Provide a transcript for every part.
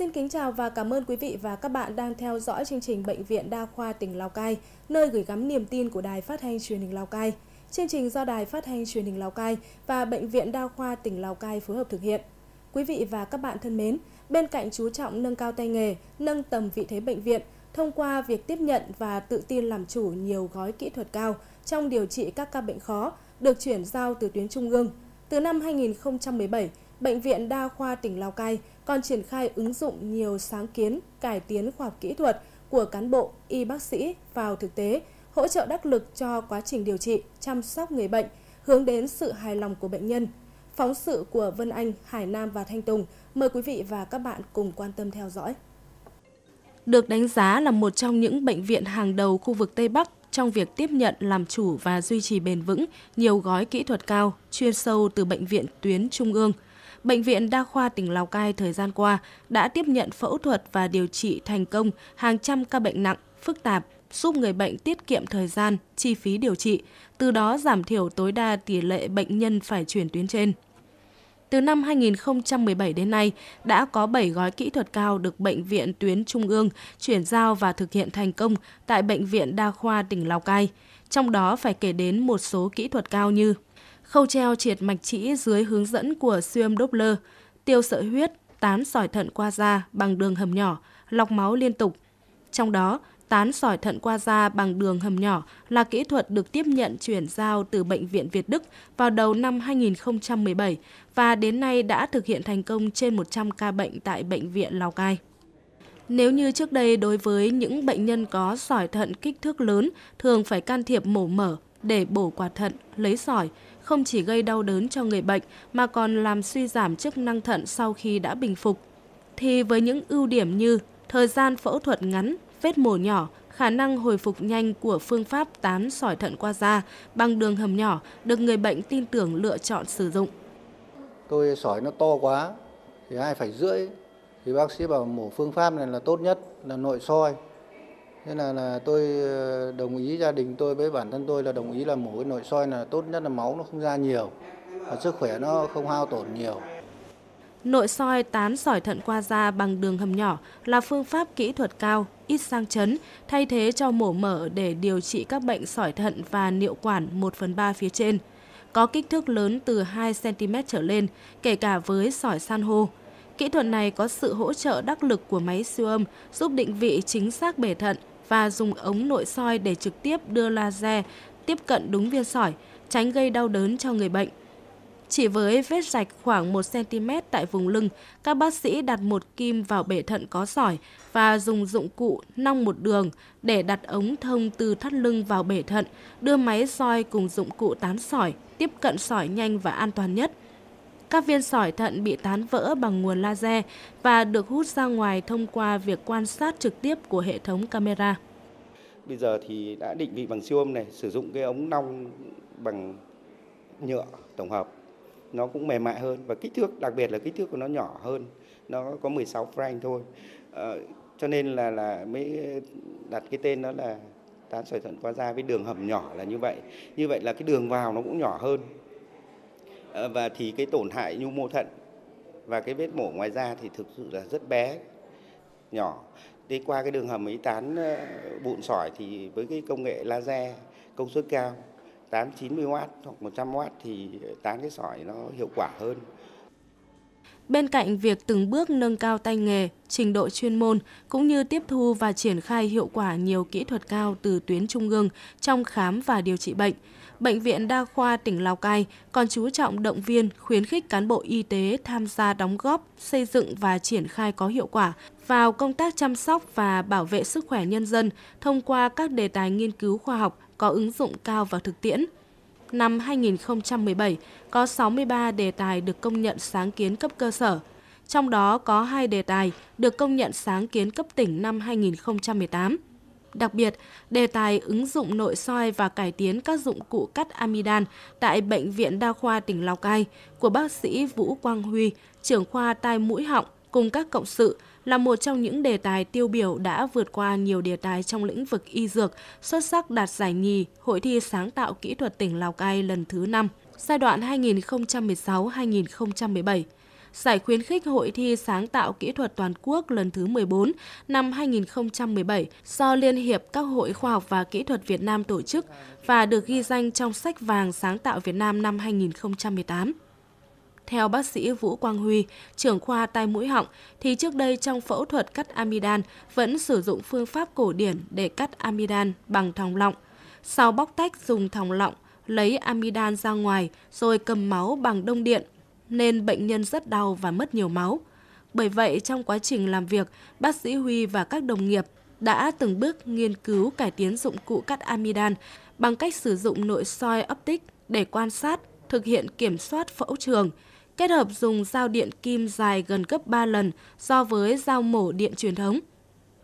Xin kính chào và cảm ơn quý vị và các bạn đang theo dõi chương trình Bệnh viện Đa khoa tỉnh Lào Cai, nơi gửi gắm niềm tin của Đài Phát thanh Truyền hình Lào Cai. Chương trình do Đài Phát thanh Truyền hình Lào Cai và Bệnh viện Đa khoa tỉnh Lào Cai phối hợp thực hiện. Quý vị và các bạn thân mến, bên cạnh chú trọng nâng cao tay nghề, nâng tầm vị thế bệnh viện thông qua việc tiếp nhận và tự tin làm chủ nhiều gói kỹ thuật cao trong điều trị các ca bệnh khó được chuyển giao từ tuyến trung ương. Từ năm 2017, Bệnh viện Đa khoa tỉnh Lào Cai còn triển khai ứng dụng nhiều sáng kiến, cải tiến khoa học kỹ thuật của cán bộ, y bác sĩ vào thực tế, hỗ trợ đắc lực cho quá trình điều trị, chăm sóc người bệnh, hướng đến sự hài lòng của bệnh nhân. Phóng sự của Vân Anh, Hải Nam và Thanh Tùng mời quý vị và các bạn cùng quan tâm theo dõi. Được đánh giá là một trong những bệnh viện hàng đầu khu vực Tây Bắc trong việc tiếp nhận, làm chủ và duy trì bền vững nhiều gói kỹ thuật cao, chuyên sâu từ bệnh viện tuyến trung ương – Bệnh viện Đa khoa tỉnh Lào Cai thời gian qua đã tiếp nhận phẫu thuật và điều trị thành công hàng trăm ca bệnh nặng, phức tạp, giúp người bệnh tiết kiệm thời gian, chi phí điều trị, từ đó giảm thiểu tối đa tỷ lệ bệnh nhân phải chuyển tuyến trên. Từ năm 2017 đến nay, đã có 7 gói kỹ thuật cao được Bệnh viện tuyến Trung ương chuyển giao và thực hiện thành công tại Bệnh viện Đa khoa tỉnh Lào Cai. Trong đó phải kể đến một số kỹ thuật cao như khâu treo triệt mạch trĩ dưới hướng dẫn của siêu âm Doppler, tiêu sợi huyết, tán sỏi thận qua da bằng đường hầm nhỏ, lọc máu liên tục. Trong đó, tán sỏi thận qua da bằng đường hầm nhỏ là kỹ thuật được tiếp nhận chuyển giao từ Bệnh viện Việt Đức vào đầu năm 2017 và đến nay đã thực hiện thành công trên 100 ca bệnh tại Bệnh viện Lào Cai. Nếu như trước đây đối với những bệnh nhân có sỏi thận kích thước lớn thường phải can thiệp mổ mở để bổ quả thận, lấy sỏi, không chỉ gây đau đớn cho người bệnh mà còn làm suy giảm chức năng thận sau khi đã bình phục. Thì với những ưu điểm như thời gian phẫu thuật ngắn, vết mổ nhỏ, khả năng hồi phục nhanh của phương pháp tán sỏi thận qua da bằng đường hầm nhỏ được người bệnh tin tưởng lựa chọn sử dụng. Tôi sỏi nó to quá, thì hai phải rưỡi, thì bác sĩ bảo mổ phương pháp này là tốt nhất là nội soi thế là là tôi ờ, đồng ý gia đình tôi với bản thân tôi là đồng ý là mổ cái nội soi là tốt nhất là máu nó không ra nhiều và sức khỏe nó không hao tổn nhiều Nội soi tán sỏi thận qua da bằng đường hầm nhỏ là phương pháp kỹ thuật cao, ít sang chấn, thay thế cho mổ mở để điều trị các bệnh sỏi thận và niệu quản 1 phần 3 phía trên. Có kích thước lớn từ 2cm trở lên, kể cả với sỏi san hô. Kỹ thuật này có sự hỗ trợ đắc lực của máy siêu âm, giúp định vị chính xác bể thận, và dùng ống nội soi để trực tiếp đưa laser tiếp cận đúng viên sỏi, tránh gây đau đớn cho người bệnh. Chỉ với vết rạch khoảng 1cm tại vùng lưng, các bác sĩ đặt một kim vào bể thận có sỏi và dùng dụng cụ nong một đường để đặt ống thông từ thắt lưng vào bể thận, đưa máy soi cùng dụng cụ tán sỏi, tiếp cận sỏi nhanh và an toàn nhất các viên sỏi thận bị tán vỡ bằng nguồn laser và được hút ra ngoài thông qua việc quan sát trực tiếp của hệ thống camera. Bây giờ thì đã định vị bằng siêu âm này, sử dụng cái ống nong bằng nhựa tổng hợp. Nó cũng mềm mại hơn và kích thước, đặc biệt là kích thước của nó nhỏ hơn. Nó có 16 frame thôi. À, cho nên là là mới đặt cái tên đó là tán sỏi thận qua da với đường hầm nhỏ là như vậy. Như vậy là cái đường vào nó cũng nhỏ hơn Ờ, và thì cái tổn hại nhu mô thận và cái vết mổ ngoài da thì thực sự là rất bé nhỏ đi qua cái đường hầm ấy tán ờ, bụn sỏi thì với cái công nghệ laser công suất cao 8 90W hoặc 100W thì tán cái sỏi nó hiệu quả hơn. Bên cạnh việc từng bước nâng cao tay nghề, trình độ chuyên môn cũng như tiếp thu và triển khai hiệu quả nhiều kỹ thuật cao từ tuyến trung ương trong khám và điều trị bệnh, Bệnh viện Đa khoa tỉnh Lào Cai còn chú trọng động viên, khuyến khích cán bộ y tế tham gia đóng góp, xây dựng và triển khai có hiệu quả vào công tác chăm sóc và bảo vệ sức khỏe nhân dân thông qua các đề tài nghiên cứu khoa học có ứng dụng cao vào thực tiễn. Năm 2017, có 63 đề tài được công nhận sáng kiến cấp cơ sở, trong đó có hai đề tài được công nhận sáng kiến cấp tỉnh năm 2018. Đặc biệt, đề tài ứng dụng nội soi và cải tiến các dụng cụ cắt amidan tại Bệnh viện Đa khoa tỉnh Lào Cai của bác sĩ Vũ Quang Huy, trưởng khoa tai mũi họng cùng các cộng sự là một trong những đề tài tiêu biểu đã vượt qua nhiều đề tài trong lĩnh vực y dược, xuất sắc đạt giải nhì Hội thi sáng tạo kỹ thuật tỉnh Lào Cai lần thứ 5, giai đoạn 2016-2017 giải khuyến khích Hội thi sáng tạo kỹ thuật toàn quốc lần thứ 14 năm 2017 do Liên hiệp các hội khoa học và kỹ thuật Việt Nam tổ chức và được ghi danh trong sách vàng sáng tạo Việt Nam năm 2018. Theo bác sĩ Vũ Quang Huy, trưởng khoa tai mũi họng, thì trước đây trong phẫu thuật cắt amidan vẫn sử dụng phương pháp cổ điển để cắt amidan bằng thòng lọng. Sau bóc tách dùng thòng lọng, lấy amidan ra ngoài rồi cầm máu bằng đông điện nên bệnh nhân rất đau và mất nhiều máu. Bởi vậy, trong quá trình làm việc, bác sĩ Huy và các đồng nghiệp đã từng bước nghiên cứu cải tiến dụng cụ cắt amidan bằng cách sử dụng nội soi optic để quan sát, thực hiện kiểm soát phẫu trường, kết hợp dùng dao điện kim dài gần gấp 3 lần so với dao mổ điện truyền thống.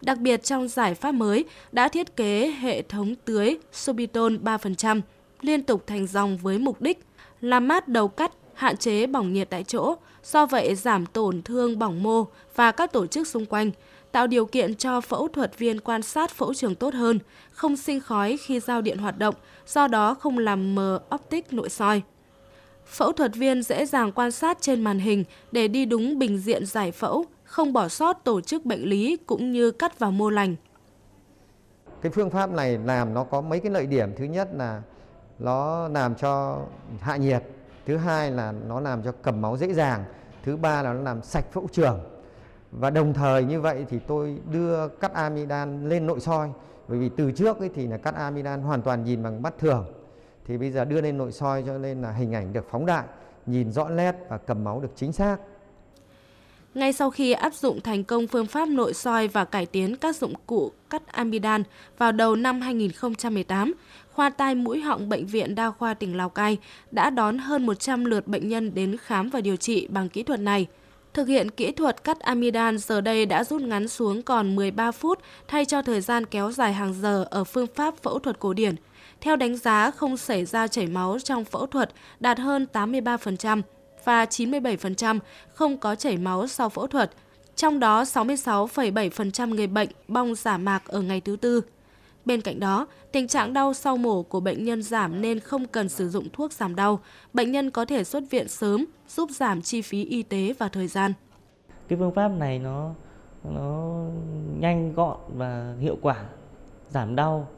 Đặc biệt trong giải pháp mới đã thiết kế hệ thống tưới sobiton 3% liên tục thành dòng với mục đích làm mát đầu cắt hạn chế bỏng nhiệt tại chỗ, do vậy giảm tổn thương bỏng mô và các tổ chức xung quanh, tạo điều kiện cho phẫu thuật viên quan sát phẫu trường tốt hơn, không sinh khói khi giao điện hoạt động, do đó không làm mờ optic nội soi. Phẫu thuật viên dễ dàng quan sát trên màn hình để đi đúng bình diện giải phẫu, không bỏ sót tổ chức bệnh lý cũng như cắt vào mô lành. Cái phương pháp này làm nó có mấy cái lợi điểm. Thứ nhất là nó làm cho hạ nhiệt thứ hai là nó làm cho cầm máu dễ dàng thứ ba là nó làm sạch phẫu trường và đồng thời như vậy thì tôi đưa cắt amidan lên nội soi bởi vì từ trước ấy thì là cắt amidan hoàn toàn nhìn bằng mắt thường thì bây giờ đưa lên nội soi cho nên là hình ảnh được phóng đại nhìn rõ nét và cầm máu được chính xác ngay sau khi áp dụng thành công phương pháp nội soi và cải tiến các dụng cụ cắt amidan vào đầu năm 2018, khoa tai mũi họng Bệnh viện Đa khoa tỉnh Lào Cai đã đón hơn 100 lượt bệnh nhân đến khám và điều trị bằng kỹ thuật này. Thực hiện kỹ thuật cắt amidan giờ đây đã rút ngắn xuống còn 13 phút thay cho thời gian kéo dài hàng giờ ở phương pháp phẫu thuật cổ điển. Theo đánh giá, không xảy ra chảy máu trong phẫu thuật đạt hơn 83%, và 97% không có chảy máu sau phẫu thuật, trong đó 66,7% người bệnh bong giả mạc ở ngày thứ tư. Bên cạnh đó, tình trạng đau sau mổ của bệnh nhân giảm nên không cần sử dụng thuốc giảm đau, bệnh nhân có thể xuất viện sớm, giúp giảm chi phí y tế và thời gian. Cái phương pháp này nó nó nhanh gọn và hiệu quả, giảm đau,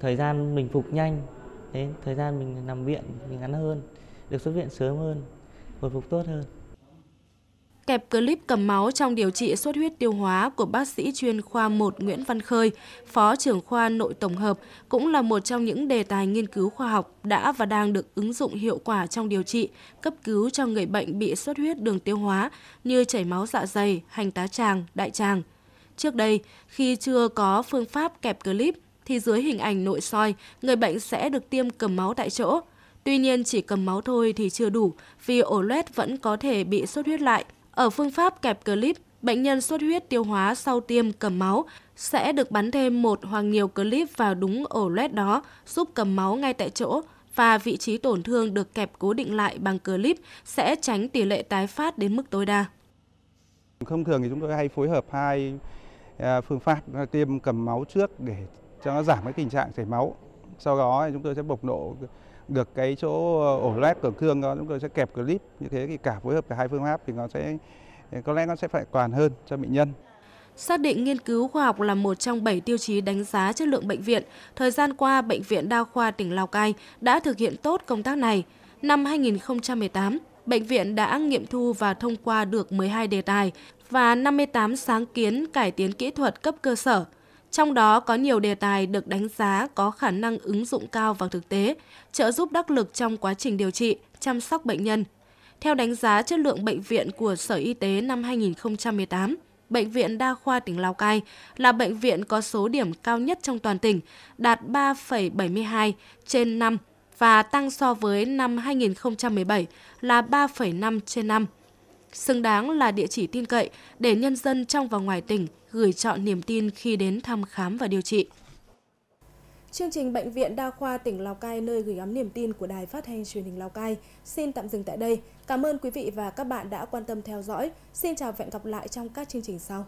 thời gian mình phục nhanh, thế thời gian mình nằm viện mình ngắn hơn, được xuất viện sớm hơn hồi phục tốt hơn. Kẹp clip cầm máu trong điều trị xuất huyết tiêu hóa của bác sĩ chuyên khoa 1 Nguyễn Văn Khơi, phó trưởng khoa nội tổng hợp, cũng là một trong những đề tài nghiên cứu khoa học đã và đang được ứng dụng hiệu quả trong điều trị, cấp cứu cho người bệnh bị xuất huyết đường tiêu hóa như chảy máu dạ dày, hành tá tràng, đại tràng. Trước đây, khi chưa có phương pháp kẹp clip thì dưới hình ảnh nội soi, người bệnh sẽ được tiêm cầm máu tại chỗ – Tuy nhiên chỉ cầm máu thôi thì chưa đủ vì ổ loét vẫn có thể bị xuất huyết lại. Ở phương pháp kẹp clip, bệnh nhân xuất huyết tiêu hóa sau tiêm cầm máu sẽ được bắn thêm một hoặc nhiều clip vào đúng ổ loét đó giúp cầm máu ngay tại chỗ và vị trí tổn thương được kẹp cố định lại bằng clip sẽ tránh tỷ lệ tái phát đến mức tối đa. Thông thường thì chúng tôi hay phối hợp hai à, phương pháp tiêm cầm máu trước để cho nó giảm cái tình trạng chảy máu. Sau đó chúng tôi sẽ bộc độ được cái chỗ ờ, ổ led tổn thương đó chúng tôi sẽ kẹp clip như thế thì cả phối hợp cả hai phương pháp thì nó sẽ ờ, có lẽ nó sẽ phải toàn hơn cho bệnh nhân. Xác định nghiên cứu khoa học là một trong 7 tiêu chí đánh giá chất lượng bệnh viện, thời gian qua Bệnh viện Đa khoa tỉnh Lào Cai đã thực hiện tốt công tác này. Năm 2018, bệnh viện đã nghiệm thu và thông qua được 12 đề tài và 58 sáng kiến cải tiến kỹ thuật cấp cơ sở. Trong đó có nhiều đề tài được đánh giá có khả năng ứng dụng cao vào thực tế, trợ giúp đắc lực trong quá trình điều trị, chăm sóc bệnh nhân. Theo đánh giá chất lượng bệnh viện của Sở Y tế năm 2018, Bệnh viện Đa khoa tỉnh Lào Cai là bệnh viện có số điểm cao nhất trong toàn tỉnh, đạt 3,72 trên 5 và tăng so với năm 2017 là 3,5 trên 5. Xứng đáng là địa chỉ tin cậy để nhân dân trong và ngoài tỉnh gửi chọn niềm tin khi đến thăm khám và điều trị. Chương trình Bệnh viện Đa khoa tỉnh Lào Cai nơi gửi gắm niềm tin của Đài Phát thanh Truyền hình Lào Cai xin tạm dừng tại đây. Cảm ơn quý vị và các bạn đã quan tâm theo dõi. Xin chào và hẹn gặp lại trong các chương trình sau.